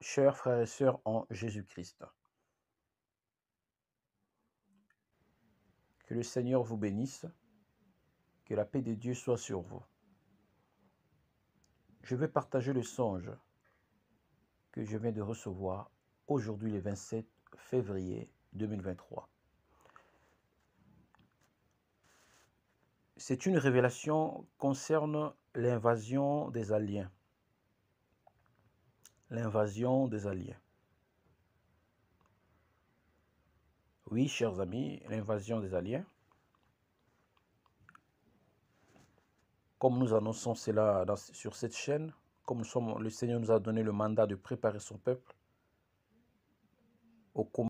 chers frères et sœurs en Jésus-Christ. Que le Seigneur vous bénisse, que la paix de Dieu soit sur vous. Je vais partager le songe que je viens de recevoir aujourd'hui le 27 février 2023. C'est une révélation concernant l'invasion des aliens l'invasion des Alliés. Oui, chers amis, l'invasion des Alliés. Comme nous annonçons cela sur cette chaîne, comme le Seigneur nous a donné le mandat de préparer son peuple au combat.